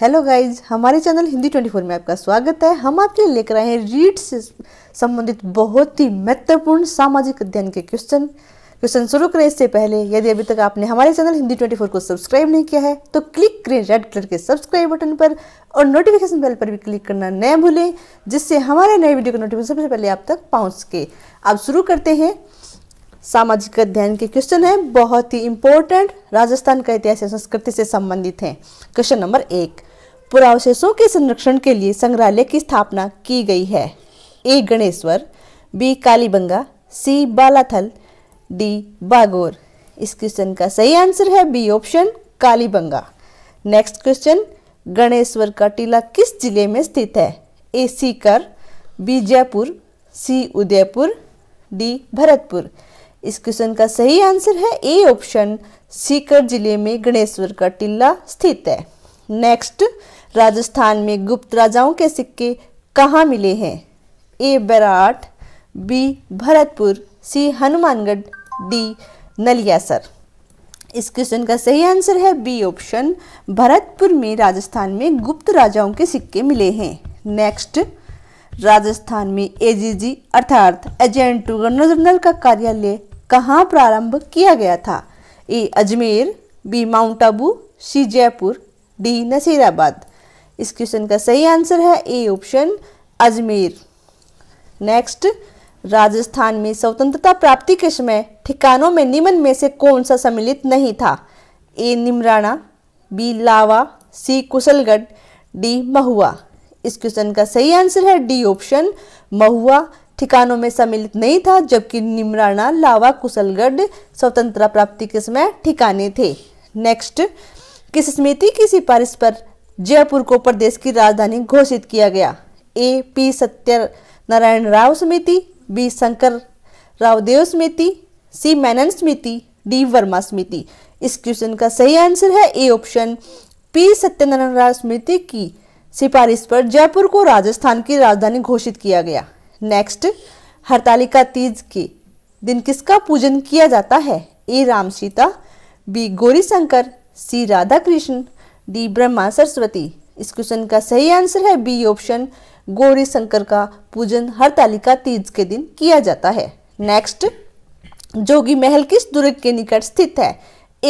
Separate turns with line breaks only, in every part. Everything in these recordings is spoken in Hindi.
हेलो गाइज हमारे चैनल हिंदी 24 में आपका स्वागत है हम आपके लिए लेकर आए हैं रीड से संबंधित बहुत ही महत्वपूर्ण सामाजिक अध्ययन के क्वेश्चन क्वेश्चन शुरू करें इससे पहले यदि अभी तक आपने हमारे चैनल हिंदी 24 को सब्सक्राइब नहीं किया है तो क्लिक करें रेड कलर के सब्सक्राइब बटन पर और नोटिफिकेशन बेल पर भी क्लिक करना न भूलें जिससे हमारे नए वीडियो का नोटिफिकेशन सबसे पहले आप तक पहुँच सके आप शुरू करते हैं सामाजिक अध्ययन के क्वेश्चन है बहुत ही इंपॉर्टेंट राजस्थान का इतिहास संस्कृति से संबंधित है क्वेश्चन नंबर एक पुरावशेषों के संरक्षण के लिए संग्रहालय की स्थापना की गई है A Ganeshwar B Kalibanga C Balathal D Bagor इस क्वेश्चन का सही आंसर है B option Kalibanga next question Ganeshwar का टीला किस जिले में स्थित है A Sikar B Jaipur C Udaipur D Bharatpur इस क्वेश्चन का सही आंसर है ए ऑप्शन सीकर जिले में गणेश्वर का टिल्ला स्थित है नेक्स्ट राजस्थान में गुप्त राजाओं के सिक्के कहाँ मिले हैं A Bairat B Bharatpur C Hanumangarh D Naliasar इस क्वेश्चन का सही आंसर है बी ऑप्शन भरतपुर में राजस्थान में गुप्त राजाओं के सिक्के मिले हैं नेक्स्ट राजस्थान में एजीजी अर्थात एजेंट टू गवर्नर जनरल का कार्यालय कहाँ प्रारंभ किया गया था A Ajmer B Mount Abu C Jaipur D Nasirabad इस क्वेश्चन का सही आंसर है A option Ajmer next Rajasthan में स्वतंत्रता प्राप्ति के समय ठिकानों में निम्न में से कौन सा सम्मिलित नहीं था A Neemrana B Lawa C Kushalgarh D Mahua इस क्वेश्चन का सही आंसर है डी ऑप्शन महुआ ठिकानों में सम्मिलित नहीं था जबकि निमराना लावा कुशलगढ़ स्वतंत्रता प्राप्ति के समय ठिकाने थे नेक्स्ट किस समिति की सिफारिश पर जयपुर को प्रदेश की राजधानी घोषित किया गया ए पी सत्य नारायण राव समिति बी शंकर राव देव समिति सी मैनन समिति डी वर्मा समिति इस क्वेश्चन का सही आंसर है A option P Satyanarayan Rao समिति की सिफारिश पर जयपुर को राजस्थान की राजधानी घोषित किया गया नेक्स्ट हरतालिका तीज के दिन किसका पूजन किया जाता है A Ram Sita B Gauri Shankar C Radha Krishna D Brahma Saraswati इस क्वेश्चन का सही आंसर है बी ऑप्शन गौरी शंकर का पूजन हरतालिका तीज के दिन किया जाता है नेक्स्ट जोगी महल किस दुर्ग के निकट स्थित है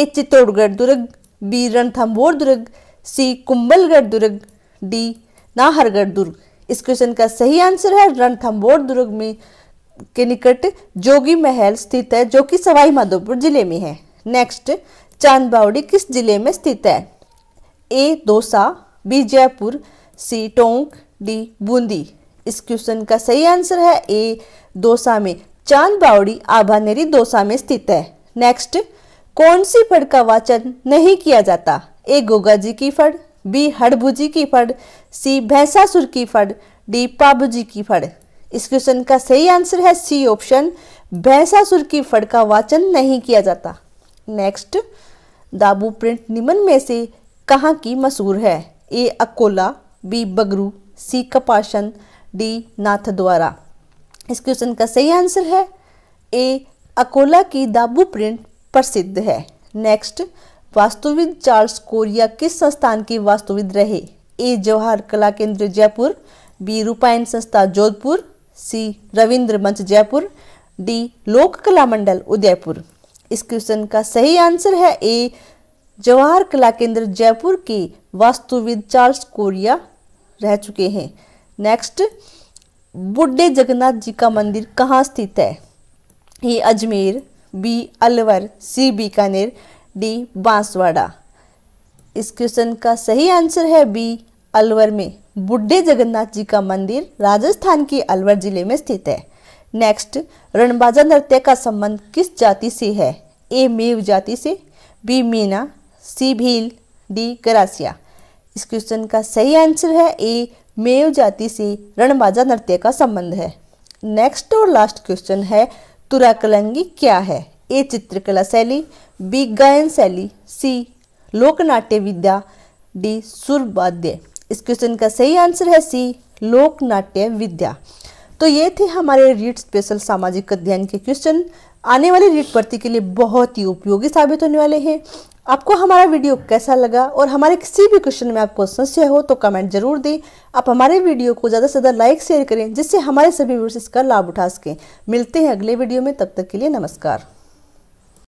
ए चित्तौड़गढ़ दुर्ग बी रणथम्बोर दुर्ग सी कुंबलगढ़ दुर्ग डी नाहरगढ़ दुर्ग इस क्वेश्चन का सही आंसर है रणथम्बोर दुर्ग में के निकट जोगी महल स्थित है जो कि सवाई माधोपुर जिले में है नेक्स्ट चांद बावड़ी किस जिले में स्थित है A Dausa B Jaipur C Tonk D Bundi इस क्वेश्चन का सही आंसर है ए दोसा में चांद बावड़ी नेरी दोसा में स्थित है नेक्स्ट कौन सी फड़ का वाचन नहीं किया जाता ए गोगा जी की फड़ बी हड़भुजी की फड़ सी भैंसासुर की फड़ डी पाबुजी की फड़ इस क्वेश्चन का सही आंसर है सी ऑप्शन भैंसासुर की फड़ का वाचन नहीं किया जाता नेक्स्ट दाबू प्रिंट निमन में से कहाँ की मशहूर है A Akola B Bagru C Kapasan D Nathdwara इस क्वेश्चन का सही आंसर है ए अकोला की दाबू प्रिंट प्रसिद्ध है नेक्स्ट वास्तुविद चार्ल्स कोरिया किस संस्थान के वास्तुविद रहे ए जवाहर कला केंद्र जयपुर बी रूपायन संस्था जोधपुर सी रविंद्र मंच जयपुर डी लोक कला मंडल उदयपुर इस क्वेश्चन का सही आंसर है ए जवाहर कला केंद्र जयपुर के वास्तुविद चार्ल्स कोरिया रह चुके हैं नेक्स्ट बुढ़े जगन्नाथ जी का मंदिर कहाँ स्थित है A Ajmer B Alwar C Bikaner D Banswara इस क्वेश्चन का सही आंसर है बी अलवर में बुढ़े जगन्नाथ जी का मंदिर राजस्थान के अलवर जिले में स्थित है नेक्स्ट रणबाजा नृत्य का संबंध किस जाति से है ए मेव जाति से B Meena C Bhil D Garasia इस क्वेश्चन का सही आंसर है ए मेव जाति से रणबाजा नृत्य का संबंध है नेक्स्ट और लास्ट क्वेश्चन है तुराकलंगी क्या है ए चित्रकला शैली बी गायन शैली सी लोकनाट्य विद्या डी सुरवाद्य इस क्वेश्चन का सही आंसर है सी लोकनाट्य विद्या तो ये थे हमारे रीट स्पेशल सामाजिक अध्ययन के क्वेश्चन आने वाले रीट भर्ती के लिए बहुत ही उपयोगी साबित होने वाले हैं आपको हमारा वीडियो कैसा लगा और हमारे किसी भी क्वेश्चन में आपको समस्या हो तो कमेंट जरूर दें आप हमारे वीडियो को ज़्यादा से ज़्यादा लाइक शेयर करें जिससे हमारे सभी व्यूअर्स इसका लाभ उठा सकें मिलते हैं अगले वीडियो में तब तक के लिए नमस्कार